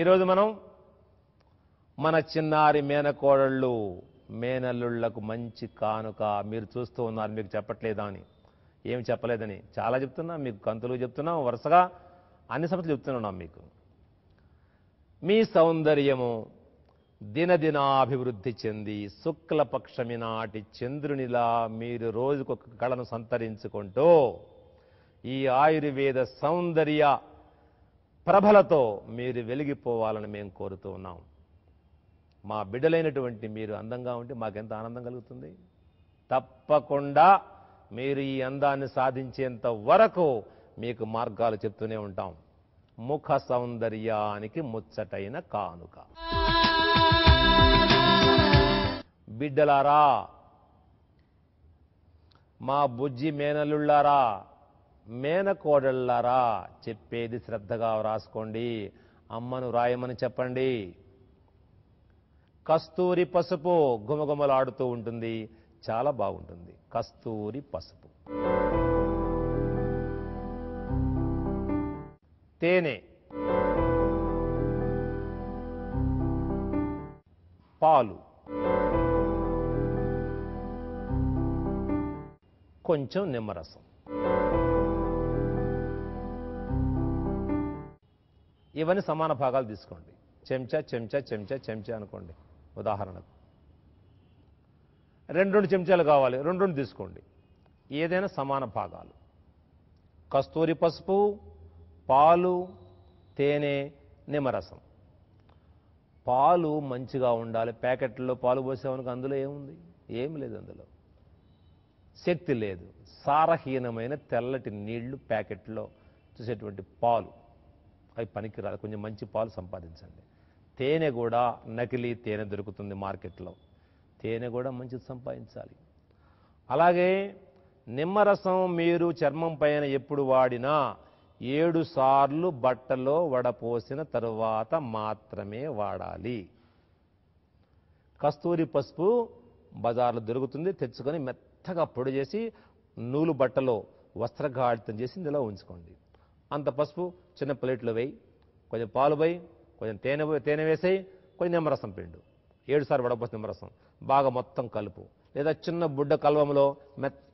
ఈరోజు మనం మన చిన్నారి మేనకోడళ్ళు మేనల్లుళ్లకు మంచి కానుక మీరు చూస్తూ ఉన్నారు మీకు చెప్పట్లేదా అని ఏమి చెప్పలేదని చాలా చెప్తున్నాం మీకు కంతులు చెప్తున్నాం వరుసగా అన్ని సమస్యలు చెప్తున్నాం మీకు మీ సౌందర్యము దినదినాభివృద్ధి చెంది శుక్లపక్షమి నాటి చంద్రునిలా మీరు రోజుకొక కళను సంతరించుకుంటూ ఈ ఆయుర్వేద సౌందర్య ప్రభలతో మీరు వెలిగిపోవాలని మేము కోరుతూ ఉన్నాం మా బిడ్డలైనటువంటి మీరు అందంగా ఉంటే మాకెంత ఆనందం కలుగుతుంది తప్పకుండా మీరు ఈ అందాన్ని సాధించేంత వరకు మీకు మార్గాలు చెప్తూనే ఉంటాం ముఖ సౌందర్యానికి ముచ్చటైన కానుక బిడ్డలారా మా బుజ్జి మేనలుళ్ళారా మేనకోడళ్ళారా చెప్పేది శ్రద్ధగా వ్రాసుకోండి అమ్మను రాయమని చెప్పండి కస్తూరి పసుపు గుమగుమలాడుతూ ఉంటుంది చాలా బాగుంటుంది కస్తూరి పసుపు తేనె పాలు కొంచెం నిమ్మరసం ఇవన్నీ సమాన భాగాలు తీసుకోండి చెంచా చెంచా చెంచా చెంచా అనుకోండి ఉదాహరణకు రెండు రెండు చెంచాలు కావాలి రెండు రెండు తీసుకోండి ఏదైనా సమాన భాగాలు కస్తూరి పసుపు పాలు తేనె నిమ్మరసం పాలు మంచిగా ఉండాలి ప్యాకెట్లో పాలు పోసేవానికి అందులో ఏముంది ఏం లేదు అందులో శక్తి లేదు సారహీనమైన తెల్లటి నీళ్లు ప్యాకెట్లో చూసేటువంటి పాలు అవి పనికిరాలి కొంచెం మంచి పాలు సంపాదించండి తేనె కూడా నకిలీ తేనె దొరుకుతుంది మార్కెట్లో తేనె కూడా మంచిది సంపాదించాలి అలాగే నిమ్మరసం మీరు చర్మం పైన ఎప్పుడు వాడినా ఏడు సార్లు బట్టలో వడపోసిన తరువాత మాత్రమే వాడాలి కస్తూరి పసుపు బజార్లో దొరుకుతుంది తెచ్చుకొని మెత్తగా పొడి చేసి నూలు బట్టలో వస్త్రగాడితం చేసి ఇందులో ఉంచుకోండి అంత పసుపు చిన్న ప్లేట్లో వేయి కొంచెం పాలు పోయి కొంచెం తేనె తేనె వేసేయి కొంచెం నిమ్మరసం పిండు ఏడుసార్లు వడపోసి నిమ్మరసం బాగా మొత్తం కలుపు లేదా చిన్న బుడ్డ కల్వంలో మెత్త